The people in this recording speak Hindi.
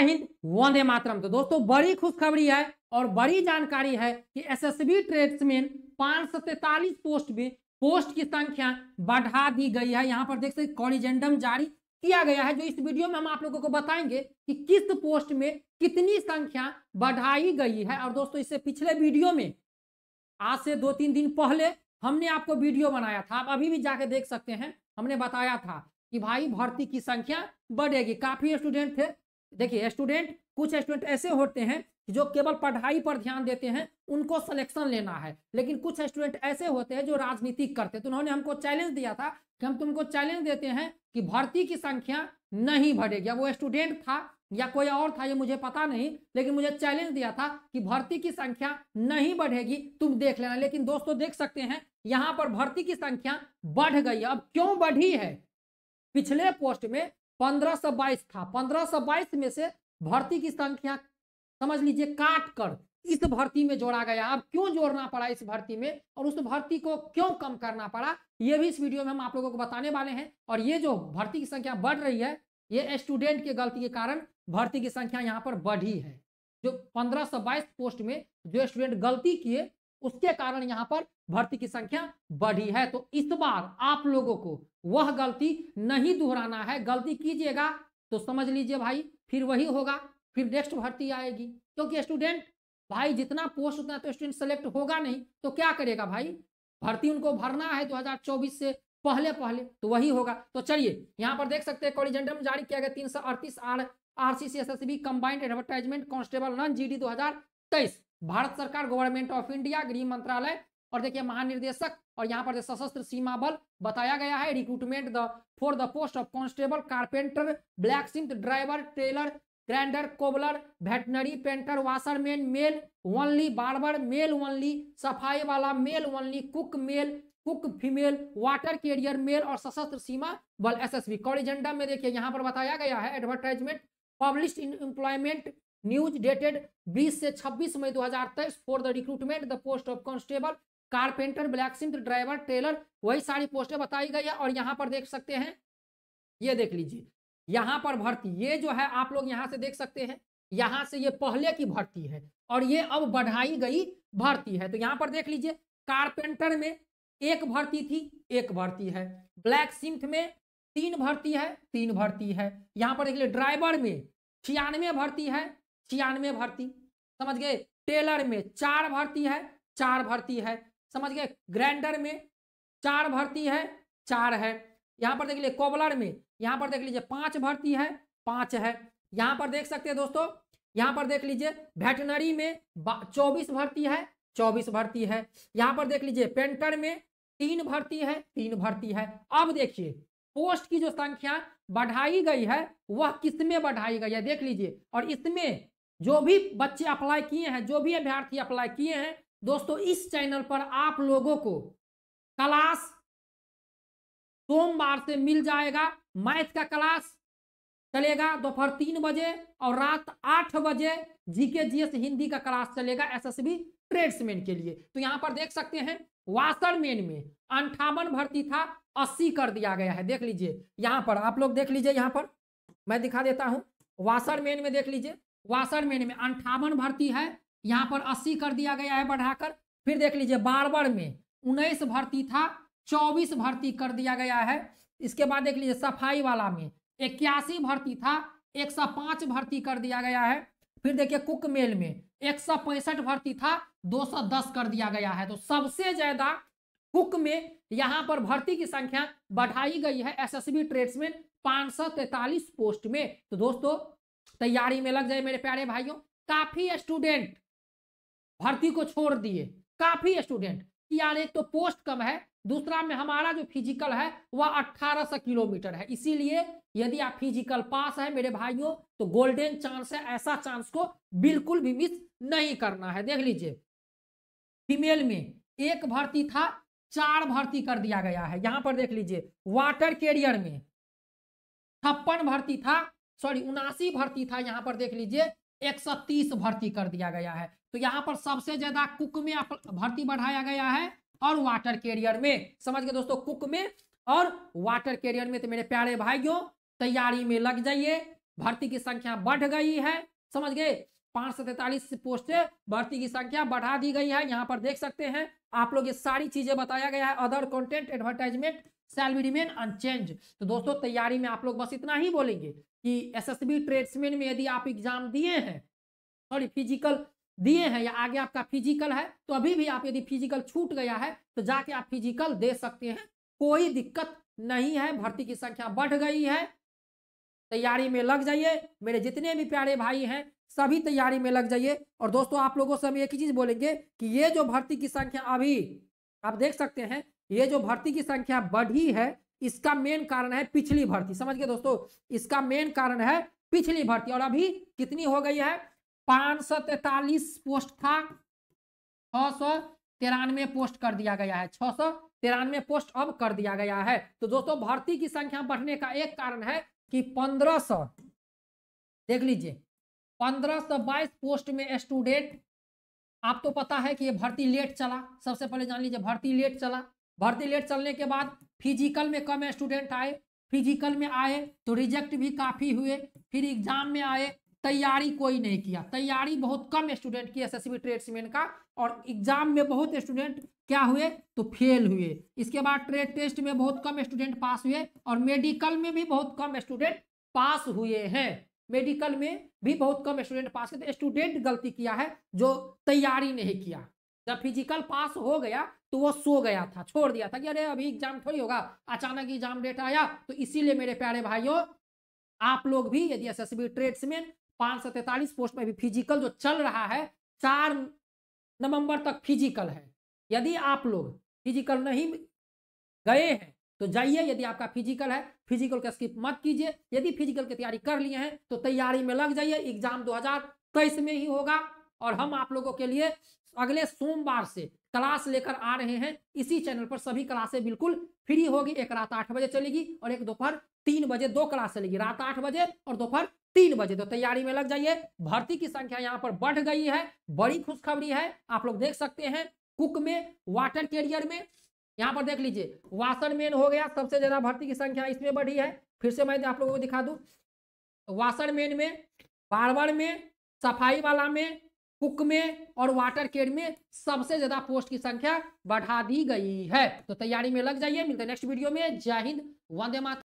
जय हिंद वंदे मातरम तो दोस्तों बड़ी खुशखबरी है और बड़ी जानकारी है कि एसएसबी ट्रेड्समैन पांच पोस्ट में पोस्ट की संख्या बढ़ा दी गई है यहाँ पर देख सकते कॉरिजेंडम जारी किया गया है जो इस वीडियो में हम आप लोगों को बताएंगे कि किस पोस्ट में कितनी संख्या बढ़ाई गई है और दोस्तों इससे पिछले वीडियो में आज से दो तीन दिन पहले हमने आपको वीडियो बनाया था आप अभी भी जाके देख सकते हैं हमने बताया था कि भाई भर्ती की संख्या बढ़ेगी काफी स्टूडेंट थे देखिए स्टूडेंट कुछ स्टूडेंट ऐसे होते हैं जो केवल पढ़ाई पर ध्यान देते हैं उनको सिलेक्शन लेना है लेकिन कुछ स्टूडेंट ऐसे होते हैं जो राजनीति करते हैं तो उन्होंने हमको चैलेंज दिया था कि हम तुमको चैलेंज देते हैं कि भर्ती की संख्या नहीं बढ़ेगी वो स्टूडेंट था या कोई और था ये मुझे पता नहीं लेकिन मुझे चैलेंज दिया था कि भर्ती की संख्या नहीं बढ़ेगी तुम देख लेना लेकिन दोस्तों देख सकते हैं यहाँ पर भर्ती की संख्या बढ़ गई अब क्यों बढ़ी है पिछले पोस्ट में 1522 था 1522 में से भर्ती की संख्या समझ लीजिए काट कर इस भर्ती में जोड़ा गया अब क्यों जोड़ना पड़ा इस भर्ती में और उस भर्ती को क्यों कम करना पड़ा ये भी इस वीडियो में हम आप लोगों को बताने वाले हैं और ये जो भर्ती की संख्या बढ़ रही है ये स्टूडेंट के गलती के कारण भर्ती की संख्या यहाँ पर बढ़ी है जो बाईस पोस्ट में जो स्टूडेंट गलती किए उसके कारण यहाँ पर भर्ती की संख्या बढ़ी है तो इस बार आप लोगों को वह गलती नहीं दोहराना है गलती कीजिएगा तो समझ लीजिए भाई फिर वही होगा फिर नेक्स्ट भर्ती आएगी क्योंकि स्टूडेंट भाई जितना पोस्ट उतना तो स्टूडेंट सेलेक्ट होगा नहीं तो क्या करेगा भाई भर्ती उनको भरना है 2024 से पहले पहले तो वही होगा तो चलिए यहाँ पर देख सकते हैं कॉरिजेंडम जारी किया गया तीन सौ अड़तीस R R C C S S B combined advertisement constable non G D दो हजार तेईस भारत सरकार गवर्नमेंट ऑफ इंडिया गृह मंत्रालय और देखिए महानिर्देशक और यहाँ पर सशस्त्र सीमा बल बताया गया है recruitment the for the post of constable carpenter blacksmith driver tailor grinder cobbler veterinary painter washerman male only barber male only सफाई वाला male only cook male cook female water carrier male और सशस्त्र सीमा बल एस कौर एजेंडा में देखिए यहाँ पर बताया गया है advertisement publish in employment news dated 20 से 26 मई 2023 for the recruitment the post of constable carpenter blacksmith driver tailor वही सारी पोस्टें बताई गई है और यहाँ पर देख सकते हैं ये देख लीजिए यहाँ पर भर्ती ये जो है आप लोग यहाँ से देख सकते हैं यहाँ से ये पहले की भर्ती है और ये अब बढ़ाई गई भर्ती है तो यहाँ पर देख लीजिए कारपेंटर में एक भर्ती थी एक भर्ती है ब्लैक सिम्थ में तीन भर्ती है तीन भर्ती है यहाँ पर देख लीजिए ड्राइवर में छियानवे भर्ती है छियानवे भर्ती समझ गए टेलर में चार भर्ती है चार भर्ती है समझ गए ग्राइंडर में चार भर्ती है चार है यहाँ पर देख लीजिए कोबलर में यहाँ पर देख लीजिए पांच भर्ती है पांच है यहाँ पर देख सकते हैं दोस्तों यहाँ पर देख लीजिए वेटनरी में चौबीस भर्ती है चौबीस भर्ती है यहाँ पर देख लीजिए पेंटर में तीन भर्ती है तीन भर्ती है अब देखिए पोस्ट की जो संख्या बढ़ाई गई है वह किसमें बढ़ाई गई है देख लीजिए और इसमें जो भी बच्चे अप्लाई किए हैं जो भी अभ्यर्थी अप्लाई किए हैं दोस्तों इस चैनल पर आप लोगों को क्लास सोमवार से मिल जाएगा मैथ का क्लास चलेगा दोपहर तीन बजे और रात आठ बजे जीके जीएस हिंदी का क्लास चलेगा एसएसबी ट्रेड्समैन के लिए तो यहां पर देख सकते हैं वाशरमैन में अंठावन भर्ती था अस्सी कर दिया गया है देख लीजिए यहां पर आप लोग देख लीजिए यहां पर मैं दिखा देता हूं वाशरमैन में देख लीजिए वाशरमैन में अंठावन भर्ती है यहाँ पर अस्सी कर दिया गया है बढ़ाकर फिर देख लीजिए बारबर में उन्नीस भर्ती था चौबीस भर्ती कर दिया गया है इसके बाद देख लीजिए सफाई वाला में इक्यासी भर्ती था पांच भर्ती कर दिया गया है फिर देखिए कुक मेल में एक भर्ती था 210 कर दिया गया है तो सबसे ज्यादा कुक में यहाँ पर भर्ती की संख्या बढ़ाई गई है एसएसबी ट्रेड्समैन तैतालीस पोस्ट में तो दोस्तों तैयारी में लग जाए मेरे प्यारे भाइयों काफी स्टूडेंट भर्ती को छोड़ दिए काफी स्टूडेंट यार एक तो पोस्ट कम है दूसरा में हमारा जो फिजिकल है वह 1800 किलोमीटर है इसीलिए यदि आप फिजिकल पास है मेरे भाइयों तो गोल्डन चांस है ऐसा चांस को बिल्कुल भी मिस नहीं करना है देख लीजिए फीमेल में एक भर्ती था चार भर्ती कर दिया गया है यहां पर देख लीजिए वाटर कैरियर में छप्पन भर्ती था सॉरी उनासी भर्ती था यहां पर देख लीजिए 130 भर्ती कर दिया गया है तो यहाँ पर सबसे ज्यादा कुक में भर्ती बढ़ाया गया है और वाटर कैरियर में समझ गए दोस्तों कुक में और वाटर कैरियर में तो मेरे प्यारे भाइयों तैयारी में लग जाइए भर्ती की संख्या बढ़ गई है समझ गए पांच सौ तैतालीस पोस्ट भर्ती की संख्या बढ़ा दी गई है यहाँ पर देख सकते हैं आप लोग ये सारी चीजें बताया गया है other content advertisement salary remain unchange तो दोस्तों तैयारी में आप लोग बस इतना ही बोलेंगे कि एसएसबी ट्रेड्समैन में यदि आप एग्जाम दिए हैं सॉरी फिजिकल दिए हैं या आगे आपका फिजिकल है तो अभी भी आप यदि फिजिकल छूट गया है तो जाके आप फिजिकल दे सकते हैं कोई दिक्कत नहीं है भर्ती की संख्या बढ़ गई है तैयारी में लग जाइए मेरे जितने भी प्यारे भाई हैं सभी तैयारी में लग जाइए और दोस्तों आप लोगों से हम एक ही चीज बोलेंगे कि ये जो भर्ती की संख्या अभी आप देख सकते हैं ये जो भर्ती की संख्या बढ़ी है इसका मेन कारण है पिछली भर्ती समझ गए दोस्तों इसका मेन कारण है पिछली भर्ती और अभी कितनी हो गई है पांच सौ तैतालीस पोस्ट था छह सौ तिरानवे पोस्ट कर दिया गया है छह सौ तिरानवे पोस्ट अब कर दिया गया है तो दोस्तों भर्ती की संख्या बढ़ने का एक कारण है कि पंद्रह सौ देख लीजिए पंद्रह सौ बाईस पोस्ट में स्टूडेंट आप तो पता है कि ये भर्ती लेट चला सबसे पहले जान लीजिए भर्ती लेट चला भर्ती लेट चलने के बाद फिजिकल में कम स्टूडेंट आए फिजिकल में आए तो रिजेक्ट भी काफ़ी हुए फिर एग्जाम में आए तैयारी कोई नहीं किया तैयारी बहुत कम स्टूडेंट की एस ट्रेड्समैन का और एग्जाम में बहुत स्टूडेंट क्या हुए तो फेल हुए इसके बाद ट्रेड टेस्ट में बहुत कम स्टूडेंट पास हुए और मेडिकल में भी बहुत कम स्टूडेंट पास हुए हैं मेडिकल में भी बहुत कम स्टूडेंट पास हुए तो स्टूडेंट गलती किया है जो तैयारी नहीं किया जब फिजिकल पास हो गया तो वो सो गया था छोड़ दिया था कि अरे अभी एग्जाम थोड़ी होगा अचानक एग्जाम डेट आया तो इसीलिए मेरे प्यारे भाइयों आप लोग भी यदि एस एस बी ट्रेड्समैन पाँच सौ तैतालीस पोस्ट में भी फिजिकल जो चल रहा है चार नवंबर तक फिजिकल है यदि आप लोग फिजिकल नहीं गए हैं तो जाइए यदि आपका फिजिकल है फिजिकल का स्किप मत कीजिए यदि फिजिकल की तैयारी कर लिए हैं तो तैयारी में लग जाइए एग्जाम तेईस में ही होगा और हम आप लोगों के लिए अगले सोमवार से क्लास लेकर आ रहे हैं इसी चैनल पर सभी क्लासें बिल्कुल फ्री होगी एक रात आठ बजे चलेगी और एक दोपहर तीन बजे दो क्लास चलेगी रात आठ बजे और दोपहर तीन बजे तो तैयारी में लग जाइए भर्ती की संख्या यहाँ पर बढ़ गई है बड़ी खुशखबरी है आप लोग देख सकते हैं कुक में वाटर कैरियर में यहाँ पर देख लीजिए वाशर हो गया सबसे ज्यादा भर्ती की संख्या इसमें बढ़ी है फिर से मैं आप लोगों को दिखा दू वाशर में बार्बर में सफाई वाला में कुक में और वाटर केयर में सबसे ज्यादा पोस्ट की संख्या बढ़ा दी गई है तो तैयारी में लग जाइए मिलते नेक्स्ट वीडियो में जय हिंद वंदे माता